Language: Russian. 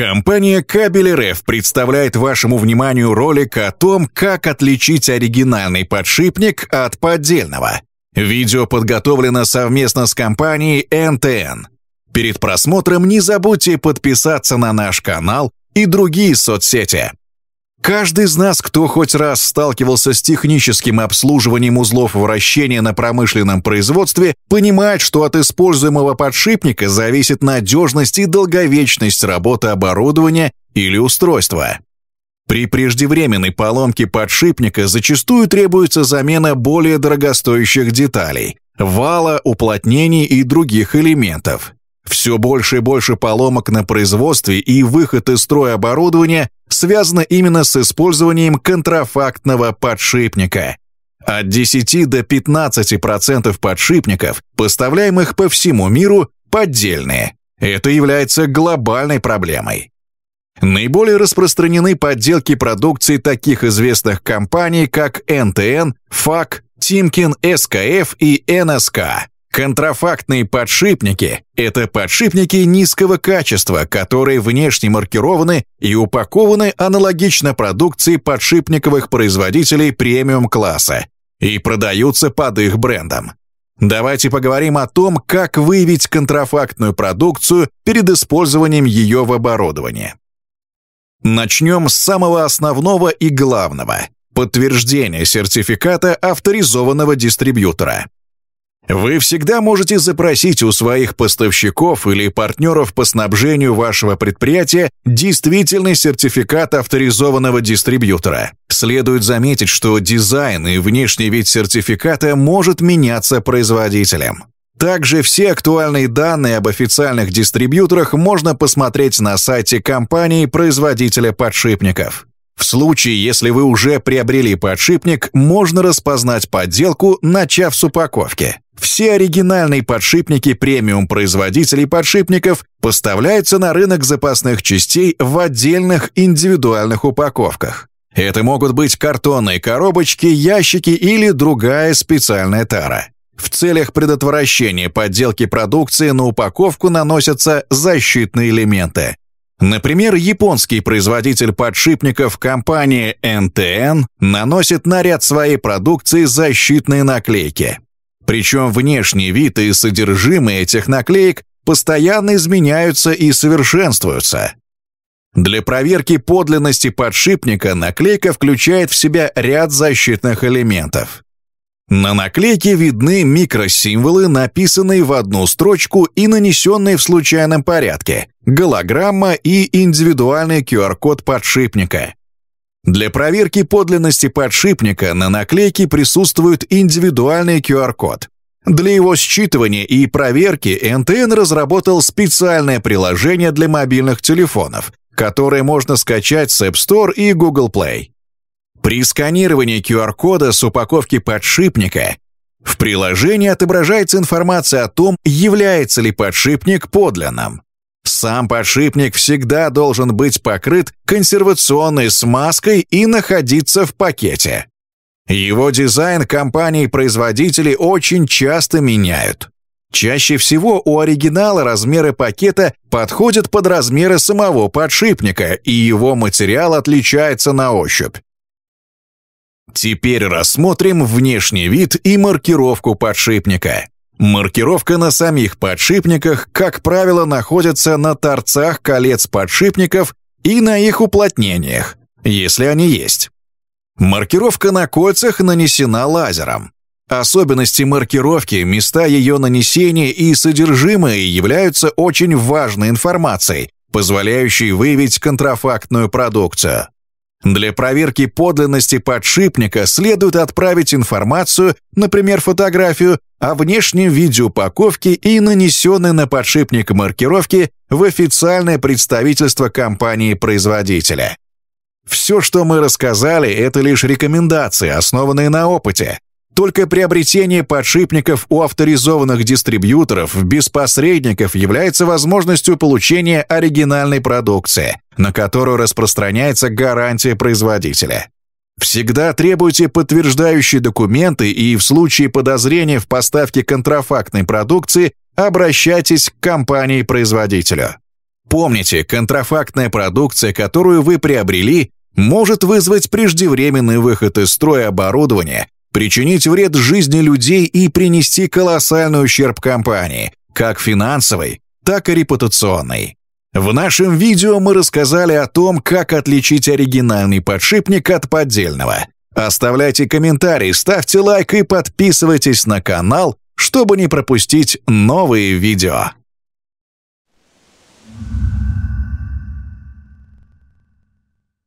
Компания Кабель РФ представляет вашему вниманию ролик о том, как отличить оригинальный подшипник от поддельного. Видео подготовлено совместно с компанией НТН. Перед просмотром не забудьте подписаться на наш канал и другие соцсети. Каждый из нас, кто хоть раз сталкивался с техническим обслуживанием узлов вращения на промышленном производстве, понимает, что от используемого подшипника зависит надежность и долговечность работы оборудования или устройства. При преждевременной поломке подшипника зачастую требуется замена более дорогостоящих деталей – вала, уплотнений и других элементов. Все больше и больше поломок на производстве и выход из строя оборудования связано именно с использованием контрафактного подшипника. От 10 до 15% подшипников, поставляемых по всему миру, поддельные. Это является глобальной проблемой. Наиболее распространены подделки продукции таких известных компаний, как НТН, ФАК, Тимкин СКФ и НСК. Контрафактные подшипники – это подшипники низкого качества, которые внешне маркированы и упакованы аналогично продукции подшипниковых производителей премиум-класса и продаются под их брендом. Давайте поговорим о том, как выявить контрафактную продукцию перед использованием ее в оборудовании. Начнем с самого основного и главного – подтверждение сертификата авторизованного дистрибьютора. Вы всегда можете запросить у своих поставщиков или партнеров по снабжению вашего предприятия действительный сертификат авторизованного дистрибьютора. Следует заметить, что дизайн и внешний вид сертификата может меняться производителем. Также все актуальные данные об официальных дистрибьюторах можно посмотреть на сайте компании-производителя подшипников. В случае, если вы уже приобрели подшипник, можно распознать подделку, начав с упаковки. Все оригинальные подшипники премиум-производителей подшипников поставляются на рынок запасных частей в отдельных индивидуальных упаковках. Это могут быть картонные коробочки, ящики или другая специальная тара. В целях предотвращения подделки продукции на упаковку наносятся защитные элементы. Например, японский производитель подшипников компании NTN наносит на ряд своей продукции защитные наклейки. Причем внешний вид и содержимое этих наклеек постоянно изменяются и совершенствуются. Для проверки подлинности подшипника наклейка включает в себя ряд защитных элементов. На наклейке видны микросимволы, написанные в одну строчку и нанесенные в случайном порядке, голограмма и индивидуальный QR-код подшипника. Для проверки подлинности подшипника на наклейке присутствует индивидуальный QR-код. Для его считывания и проверки НТН разработал специальное приложение для мобильных телефонов, которое можно скачать с App Store и Google Play. При сканировании QR-кода с упаковки подшипника в приложении отображается информация о том, является ли подшипник подлинным сам подшипник всегда должен быть покрыт консервационной смазкой и находиться в пакете. Его дизайн компании-производители очень часто меняют. Чаще всего у оригинала размеры пакета подходят под размеры самого подшипника, и его материал отличается на ощупь. Теперь рассмотрим внешний вид и маркировку подшипника. Маркировка на самих подшипниках, как правило, находится на торцах колец подшипников и на их уплотнениях, если они есть. Маркировка на кольцах нанесена лазером. Особенности маркировки, места ее нанесения и содержимое являются очень важной информацией, позволяющей выявить контрафактную продукцию. Для проверки подлинности подшипника следует отправить информацию, например, фотографию, о внешнем виде упаковки и нанесенной на подшипник маркировки в официальное представительство компании-производителя. Все, что мы рассказали, это лишь рекомендации, основанные на опыте. Только приобретение подшипников у авторизованных дистрибьюторов без посредников является возможностью получения оригинальной продукции, на которую распространяется гарантия производителя. Всегда требуйте подтверждающие документы и в случае подозрения в поставке контрафактной продукции обращайтесь к компании-производителю. Помните, контрафактная продукция, которую вы приобрели, может вызвать преждевременный выход из строя оборудования причинить вред жизни людей и принести колоссальный ущерб компании, как финансовый, так и репутационный. В нашем видео мы рассказали о том, как отличить оригинальный подшипник от поддельного. Оставляйте комментарии, ставьте лайк и подписывайтесь на канал, чтобы не пропустить новые видео.